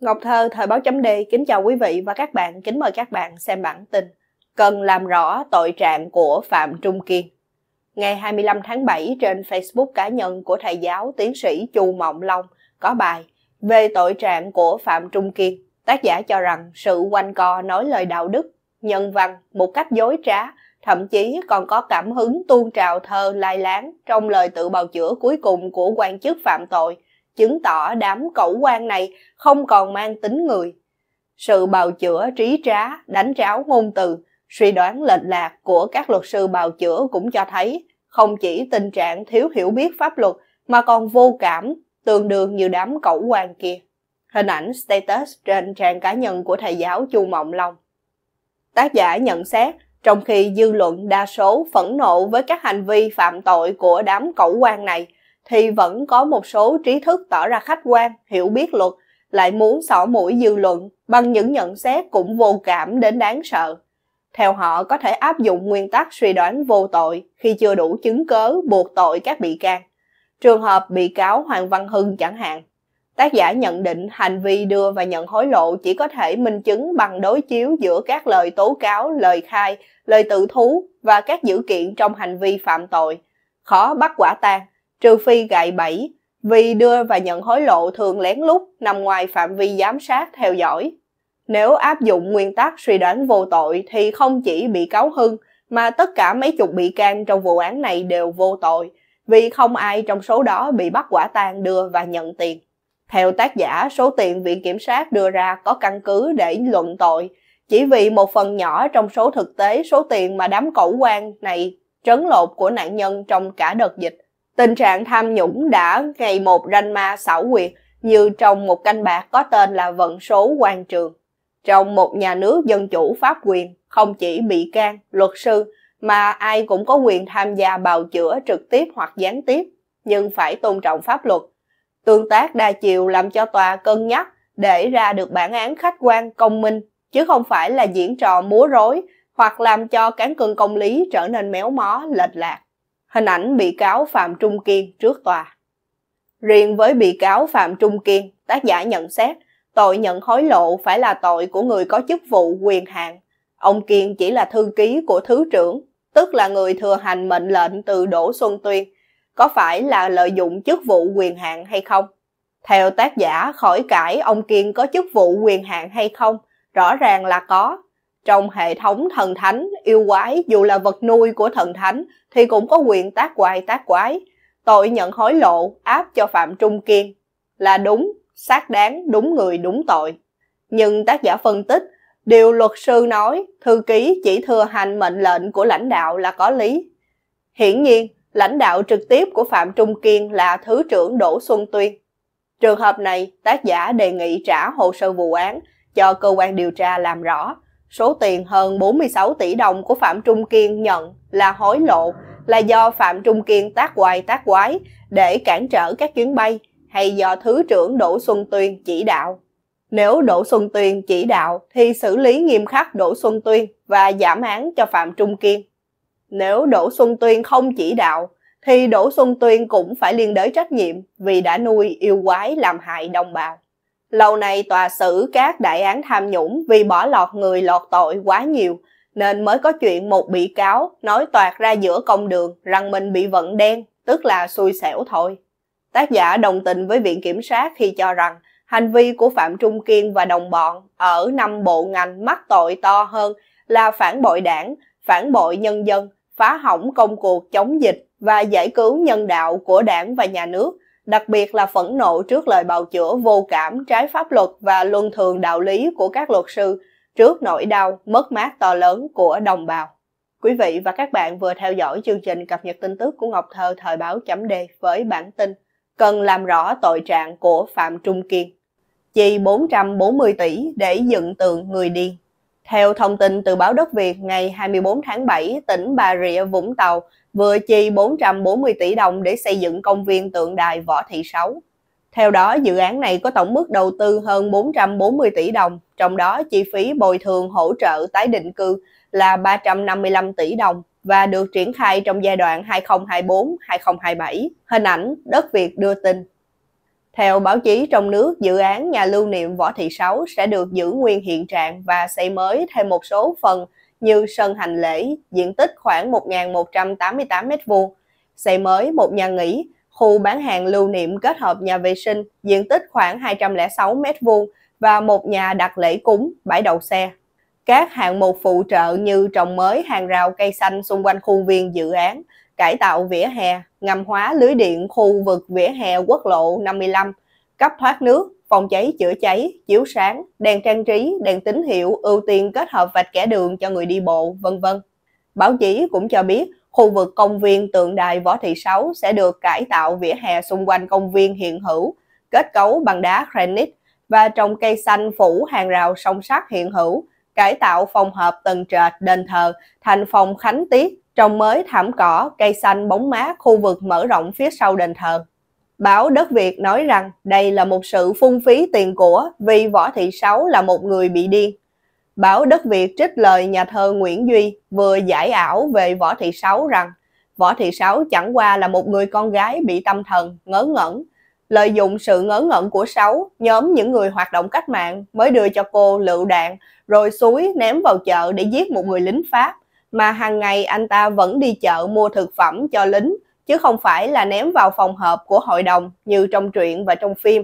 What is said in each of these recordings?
Ngọc Thơ, Thời báo chấm D, kính chào quý vị và các bạn, kính mời các bạn xem bản tin Cần làm rõ tội trạng của Phạm Trung Kiên. Ngày 25 tháng 7 trên Facebook cá nhân của thầy giáo tiến sĩ Chu Mộng Long có bài về tội trạng của Phạm Trung Kiên. Tác giả cho rằng sự quanh co nói lời đạo đức, nhân văn một cách dối trá, thậm chí còn có cảm hứng tuôn trào thơ lai láng trong lời tự bào chữa cuối cùng của quan chức phạm tội chứng tỏ đám cẩu quan này không còn mang tính người. Sự bào chữa trí trá, đánh tráo ngôn từ, suy đoán lệch lạc của các luật sư bào chữa cũng cho thấy không chỉ tình trạng thiếu hiểu biết pháp luật mà còn vô cảm, tương đương như đám cẩu quan kia. Hình ảnh status trên trang cá nhân của thầy giáo Chu Mộng Long. Tác giả nhận xét, trong khi dư luận đa số phẫn nộ với các hành vi phạm tội của đám cẩu quan này, thì vẫn có một số trí thức tỏ ra khách quan, hiểu biết luật, lại muốn xỏ mũi dư luận bằng những nhận xét cũng vô cảm đến đáng sợ. Theo họ có thể áp dụng nguyên tắc suy đoán vô tội khi chưa đủ chứng cớ buộc tội các bị can. Trường hợp bị cáo Hoàng Văn Hưng chẳng hạn. Tác giả nhận định hành vi đưa và nhận hối lộ chỉ có thể minh chứng bằng đối chiếu giữa các lời tố cáo, lời khai, lời tự thú và các dữ kiện trong hành vi phạm tội. Khó bắt quả tang trừ phi gại bẫy, vì đưa và nhận hối lộ thường lén lút nằm ngoài phạm vi giám sát theo dõi. Nếu áp dụng nguyên tắc suy đoán vô tội thì không chỉ bị cáo Hưng mà tất cả mấy chục bị can trong vụ án này đều vô tội vì không ai trong số đó bị bắt quả tang đưa và nhận tiền. Theo tác giả, số tiền Viện Kiểm sát đưa ra có căn cứ để luận tội, chỉ vì một phần nhỏ trong số thực tế số tiền mà đám cổ quan này trấn lột của nạn nhân trong cả đợt dịch Tình trạng tham nhũng đã ngày một ranh ma xảo quyệt như trong một canh bạc có tên là vận số quan trường. Trong một nhà nước dân chủ pháp quyền, không chỉ bị can, luật sư mà ai cũng có quyền tham gia bào chữa trực tiếp hoặc gián tiếp, nhưng phải tôn trọng pháp luật. Tương tác đa chiều làm cho tòa cân nhắc để ra được bản án khách quan công minh, chứ không phải là diễn trò múa rối hoặc làm cho cán cân công lý trở nên méo mó lệch lạc hình ảnh bị cáo Phạm Trung Kiên trước tòa. Riêng với bị cáo Phạm Trung Kiên, tác giả nhận xét tội nhận hối lộ phải là tội của người có chức vụ quyền hạn. Ông Kiên chỉ là thư ký của Thứ trưởng, tức là người thừa hành mệnh lệnh từ Đỗ Xuân Tuyên. Có phải là lợi dụng chức vụ quyền hạn hay không? Theo tác giả, khỏi cãi ông Kiên có chức vụ quyền hạn hay không, rõ ràng là có, trong hệ thống thần thánh, yêu quái dù là vật nuôi của thần thánh thì cũng có quyền tác quái tác quái. Tội nhận hối lộ áp cho Phạm Trung Kiên là đúng, xác đáng, đúng người đúng tội. Nhưng tác giả phân tích, điều luật sư nói thư ký chỉ thừa hành mệnh lệnh của lãnh đạo là có lý. Hiển nhiên, lãnh đạo trực tiếp của Phạm Trung Kiên là Thứ trưởng Đỗ Xuân Tuyên. Trường hợp này, tác giả đề nghị trả hồ sơ vụ án cho cơ quan điều tra làm rõ số tiền hơn 46 tỷ đồng của Phạm Trung Kiên nhận là hối lộ là do Phạm Trung Kiên tác hoài tác quái để cản trở các chuyến bay hay do Thứ trưởng Đỗ Xuân Tuyên chỉ đạo. Nếu Đỗ Xuân Tuyên chỉ đạo thì xử lý nghiêm khắc Đỗ Xuân Tuyên và giảm án cho Phạm Trung Kiên. Nếu Đỗ Xuân Tuyên không chỉ đạo thì Đỗ Xuân Tuyên cũng phải liên đới trách nhiệm vì đã nuôi yêu quái làm hại đồng bào. Lâu nay tòa xử các đại án tham nhũng vì bỏ lọt người lọt tội quá nhiều, nên mới có chuyện một bị cáo nói toạt ra giữa công đường rằng mình bị vận đen, tức là xui xẻo thôi. Tác giả đồng tình với Viện Kiểm sát khi cho rằng hành vi của Phạm Trung Kiên và đồng bọn ở năm bộ ngành mắc tội to hơn là phản bội đảng, phản bội nhân dân, phá hỏng công cuộc chống dịch và giải cứu nhân đạo của đảng và nhà nước đặc biệt là phẫn nộ trước lời bào chữa vô cảm, trái pháp luật và luân thường đạo lý của các luật sư trước nỗi đau, mất mát to lớn của đồng bào. Quý vị và các bạn vừa theo dõi chương trình cập nhật tin tức của Ngọc Thơ thời báo chấm D với bản tin Cần làm rõ tội trạng của Phạm Trung Kiên. Chi 440 tỷ để dựng tượng người điên. Theo thông tin từ báo Đất Việt ngày 24 tháng 7, tỉnh Bà Rịa Vũng Tàu vừa chi 440 tỷ đồng để xây dựng công viên tượng đài Võ Thị Sáu. Theo đó, dự án này có tổng mức đầu tư hơn 440 tỷ đồng, trong đó chi phí bồi thường hỗ trợ tái định cư là 355 tỷ đồng và được triển khai trong giai đoạn 2024-2027. Hình ảnh Đất Việt đưa tin. Theo báo chí trong nước, dự án nhà lưu niệm Võ Thị Sáu sẽ được giữ nguyên hiện trạng và xây mới thêm một số phần như sân hành lễ, diện tích khoảng 1.188 m2, xây mới một nhà nghỉ, khu bán hàng lưu niệm kết hợp nhà vệ sinh, diện tích khoảng 206 m2 và một nhà đặt lễ cúng, bãi đậu xe. Các hạng mục phụ trợ như trồng mới hàng rào cây xanh xung quanh khuôn viên dự án, cải tạo vỉa hè, ngầm hóa lưới điện khu vực vỉa hè quốc lộ 55, cấp thoát nước, phòng cháy chữa cháy, chiếu sáng, đèn trang trí, đèn tín hiệu ưu tiên kết hợp vạch kẻ đường cho người đi bộ, vân vân. Báo chí cũng cho biết khu vực công viên tượng đài Võ Thị Sáu sẽ được cải tạo vỉa hè xung quanh công viên hiện hữu, kết cấu bằng đá granite và trồng cây xanh phủ hàng rào song sắt hiện hữu, cải tạo phòng hợp tầng trệt đền thờ thành phòng khánh tiết, trồng mới thảm cỏ, cây xanh bóng mát khu vực mở rộng phía sau đền thờ. Báo Đất Việt nói rằng đây là một sự phung phí tiền của vì Võ Thị Sáu là một người bị điên. Báo Đất Việt trích lời nhà thơ Nguyễn Duy vừa giải ảo về Võ Thị Sáu rằng Võ Thị Sáu chẳng qua là một người con gái bị tâm thần, ngớ ngẩn. Lợi dụng sự ngớ ngẩn của Sáu, nhóm những người hoạt động cách mạng mới đưa cho cô lựu đạn rồi suối ném vào chợ để giết một người lính Pháp mà hàng ngày anh ta vẫn đi chợ mua thực phẩm cho lính chứ không phải là ném vào phòng họp của hội đồng như trong truyện và trong phim.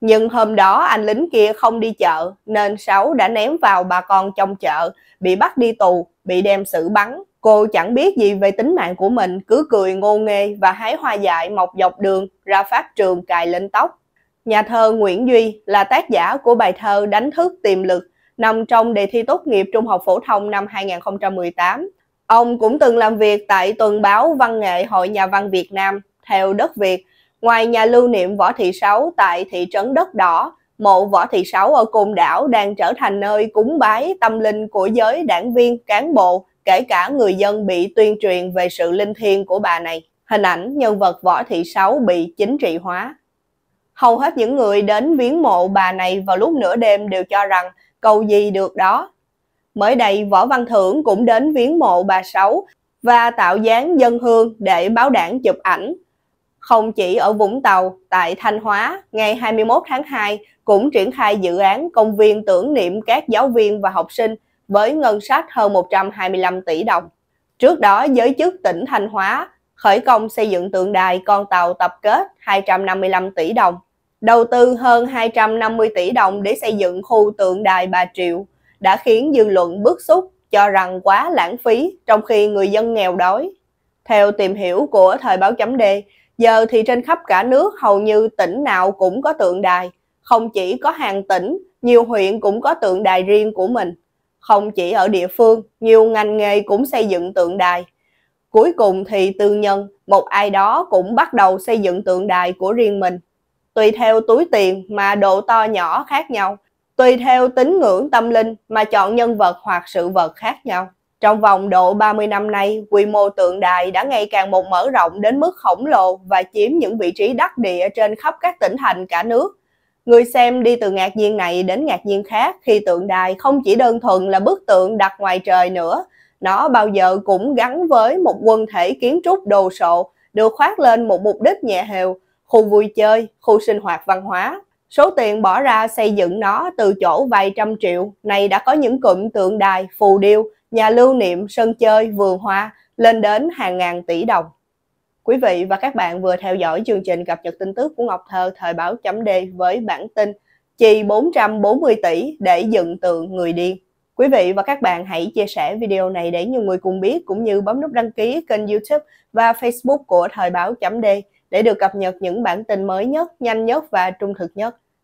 Nhưng hôm đó anh lính kia không đi chợ nên Sáu đã ném vào bà con trong chợ, bị bắt đi tù, bị đem xử bắn. Cô chẳng biết gì về tính mạng của mình, cứ cười ngô nghê và hái hoa dại mọc dọc đường ra phát trường cài lên tóc. Nhà thơ Nguyễn Duy là tác giả của bài thơ Đánh thức tiềm lực nằm trong đề thi tốt nghiệp trung học phổ thông năm 2018 Ông cũng từng làm việc tại tuần báo Văn nghệ Hội Nhà văn Việt Nam theo đất Việt, ngoài nhà lưu niệm Võ Thị Sáu tại thị trấn Đất Đỏ, mộ Võ Thị Sáu ở cồn Đảo đang trở thành nơi cúng bái tâm linh của giới đảng viên, cán bộ, kể cả người dân bị tuyên truyền về sự linh thiêng của bà này. Hình ảnh nhân vật Võ Thị Sáu bị chính trị hóa. Hầu hết những người đến viếng mộ bà này vào lúc nửa đêm đều cho rằng cầu gì được đó, Mới đây, Võ Văn Thưởng cũng đến viếng mộ bà Sáu và tạo dáng dân hương để báo đảng chụp ảnh. Không chỉ ở Vũng Tàu, tại Thanh Hóa, ngày 21 tháng 2 cũng triển khai dự án công viên tưởng niệm các giáo viên và học sinh với ngân sách hơn 125 tỷ đồng. Trước đó, giới chức tỉnh Thanh Hóa khởi công xây dựng tượng đài con tàu tập kết 255 tỷ đồng, đầu tư hơn 250 tỷ đồng để xây dựng khu tượng đài Bà Triệu đã khiến dư luận bức xúc cho rằng quá lãng phí trong khi người dân nghèo đói. Theo tìm hiểu của Thời báo chấm Đề, giờ thì trên khắp cả nước hầu như tỉnh nào cũng có tượng đài. Không chỉ có hàng tỉnh, nhiều huyện cũng có tượng đài riêng của mình. Không chỉ ở địa phương, nhiều ngành nghề cũng xây dựng tượng đài. Cuối cùng thì tư nhân, một ai đó cũng bắt đầu xây dựng tượng đài của riêng mình. Tùy theo túi tiền mà độ to nhỏ khác nhau, tùy theo tín ngưỡng tâm linh mà chọn nhân vật hoặc sự vật khác nhau. Trong vòng độ 30 năm nay, quy mô tượng đài đã ngày càng một mở rộng đến mức khổng lồ và chiếm những vị trí đắc địa trên khắp các tỉnh thành cả nước. Người xem đi từ ngạc nhiên này đến ngạc nhiên khác khi tượng đài không chỉ đơn thuần là bức tượng đặt ngoài trời nữa, nó bao giờ cũng gắn với một quần thể kiến trúc đồ sộ, được khoác lên một mục đích nhẹ hều, khu vui chơi, khu sinh hoạt văn hóa, Số tiền bỏ ra xây dựng nó từ chỗ vài trăm triệu này đã có những cụm tượng đài, phù điêu, nhà lưu niệm, sân chơi, vườn hoa lên đến hàng ngàn tỷ đồng. Quý vị và các bạn vừa theo dõi chương trình cập nhật tin tức của Ngọc Thơ thời báo chấm D với bản tin chi 440 tỷ để dựng tượng người điên. Quý vị và các bạn hãy chia sẻ video này để nhiều người cùng biết cũng như bấm nút đăng ký kênh YouTube và Facebook của Thời báo chấm D để được cập nhật những bản tin mới nhất, nhanh nhất và trung thực nhất.